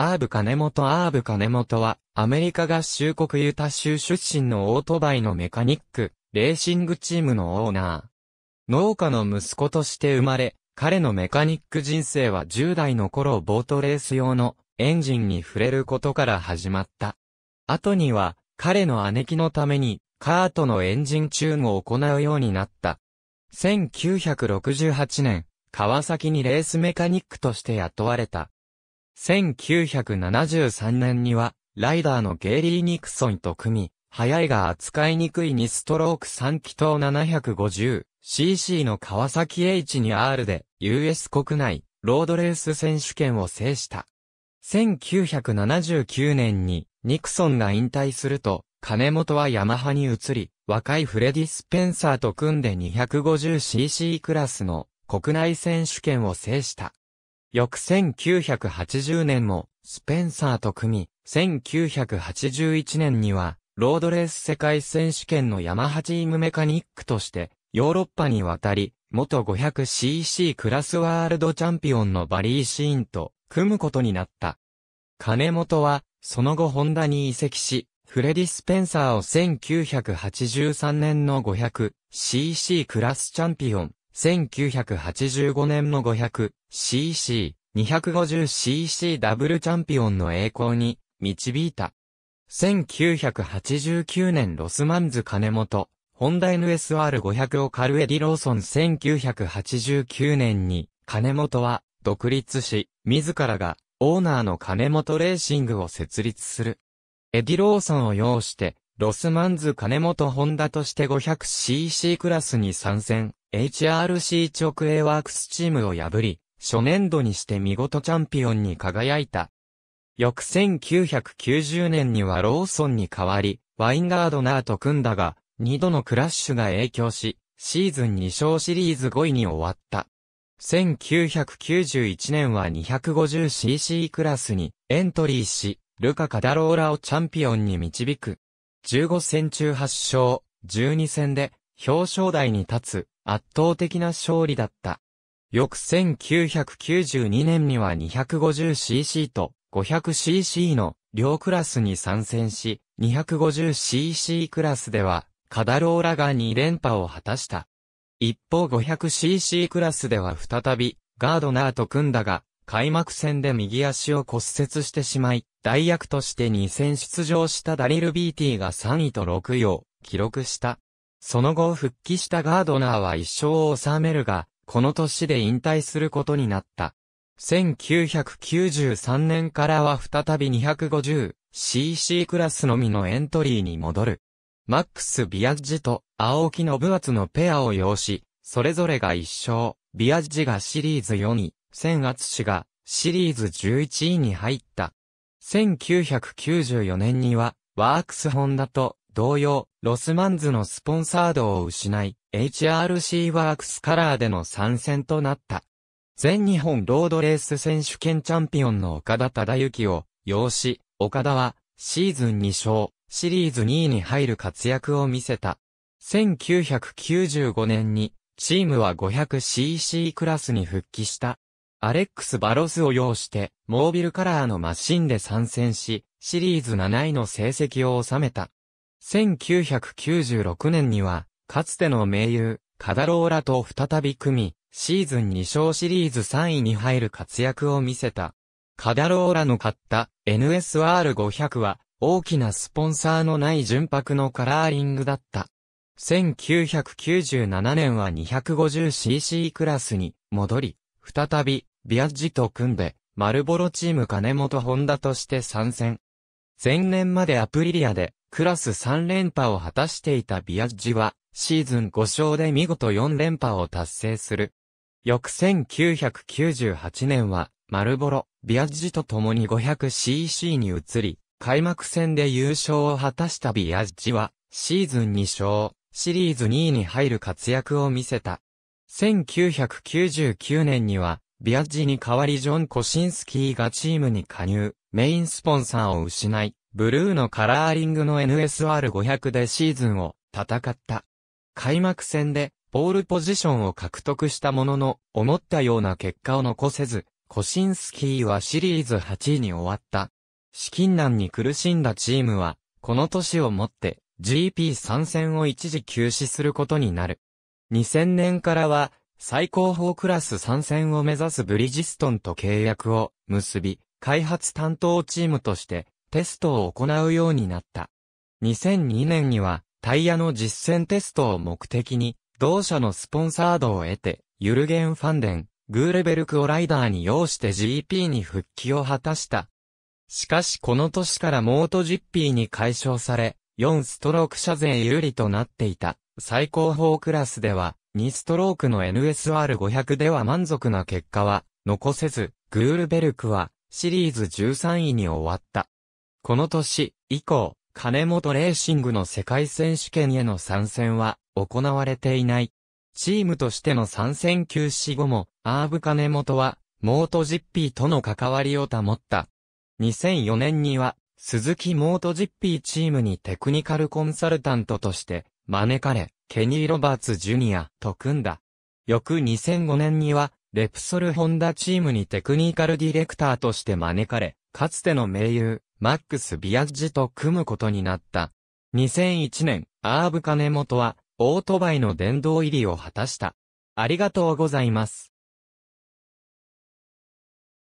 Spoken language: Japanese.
アーブ金本アーブ金本は、アメリカ合衆国ユタ州出身のオートバイのメカニック、レーシングチームのオーナー。農家の息子として生まれ、彼のメカニック人生は10代の頃ボートレース用のエンジンに触れることから始まった。後には、彼の姉貴のために、カートのエンジンチューンを行うようになった。1968年、川崎にレースメカニックとして雇われた。1973年には、ライダーのゲイリー・ニクソンと組み、速いが扱いにくい2ストローク3気筒 750cc の川崎 H2R で US 国内ロードレース選手権を制した。1979年にニクソンが引退すると、金本はヤマハに移り、若いフレディ・スペンサーと組んで 250cc クラスの国内選手権を制した。翌1980年も、スペンサーと組み、1981年には、ロードレース世界選手権のヤマハチームメカニックとして、ヨーロッパに渡り、元 500cc クラスワールドチャンピオンのバリー・シーンと組むことになった。金本は、その後ホンダに移籍し、フレディ・スペンサーを1983年の 500cc クラスチャンピオン、1985年の 500cc、250cc ダブルチャンピオンの栄光に導いた。1989年ロスマンズ金本、ホンダ NSR500 をカルエディ・ローソン1989年に金本は独立し、自らがオーナーの金本レーシングを設立する。エディ・ローソンを要して、ロスマンズ金本ホンダとして 500cc クラスに参戦。HRC 直営ワークスチームを破り、初年度にして見事チャンピオンに輝いた。翌1990年にはローソンに代わり、ワインガードナーと組んだが、2度のクラッシュが影響し、シーズン2勝シリーズ5位に終わった。1991年は 250cc クラスにエントリーし、ルカ・カダローラをチャンピオンに導く。15戦中8勝、12戦で表彰台に立つ圧倒的な勝利だった。翌1992年には 250cc と 500cc の両クラスに参戦し、250cc クラスでは、カダローラが2連覇を果たした。一方 500cc クラスでは再び、ガードナーと組んだが、開幕戦で右足を骨折してしまい、代役として2戦出場したダリル・ビーティが3位と6位を記録した。その後復帰したガードナーは一生を収めるが、この年で引退することになった。1993年からは再び 250cc クラスのみのエントリーに戻る。マックス・ビアッジと青木信厚のペアを擁し、それぞれが一勝、ビアッジがシリーズ4位、千厚氏がシリーズ11位に入った。1994年には、ワークスホンダと同様、ロスマンズのスポンサードを失い、HRC ワークスカラーでの参戦となった。全日本ロードレース選手権チャンピオンの岡田忠幸を擁し、岡田はシーズン2勝、シリーズ2位に入る活躍を見せた。1995年にチームは 500cc クラスに復帰した。アレックス・バロスを擁して、モービルカラーのマシンで参戦し、シリーズ7位の成績を収めた。1996年には、かつての盟友、カダローラと再び組み、シーズン2勝シリーズ3位に入る活躍を見せた。カダローラの買った NSR500 は大きなスポンサーのない純白のカラーリングだった。1997年は 250cc クラスに戻り、再びビアッジと組んでマルボロチーム金本ホンダとして参戦。前年までアプリリアでクラス3連覇を果たしていたビアッジは、シーズン5勝で見事4連覇を達成する。翌1998年は、マルボロ、ビアッジと共に 500cc に移り、開幕戦で優勝を果たしたビアッジは、シーズン2勝、シリーズ2位に入る活躍を見せた。1999年には、ビアッジに代わりジョン・コシンスキーがチームに加入、メインスポンサーを失い、ブルーのカラーリングの NSR500 でシーズンを戦った。開幕戦でポールポジションを獲得したものの、思ったような結果を残せず、コシンスキーはシリーズ8位に終わった。資金難に苦しんだチームは、この年をもって GP 参戦を一時休止することになる。2000年からは、最高峰クラス参戦を目指すブリジストンと契約を結び、開発担当チームとしてテストを行うようになった。2002年にはタイヤの実践テストを目的に、同社のスポンサードを得て、ユルゲン・ファンデン、グーレベルクをライダーに要して GP に復帰を果たした。しかしこの年からモート GP に解消され、4ストローク車税有利となっていた。最高峰クラスでは、2ストロークの NSR500 では満足な結果は残せず、グールベルクはシリーズ13位に終わった。この年以降、金本レーシングの世界選手権への参戦は行われていない。チームとしての参戦休止後も、アーブ金本は、モートジッピーとの関わりを保った。2004年には、鈴木モートジッピーチームにテクニカルコンサルタントとして、招かれ、ケニー・ロバーツ・ジュニアと組んだ。翌2005年には、レプソル・ホンダチームにテクニカルディレクターとして招かれ、かつての盟友、マックス・ビアッジと組むことになった。2001年、アーブカネモトは、オートバイの殿堂入りを果たした。ありがとうございます。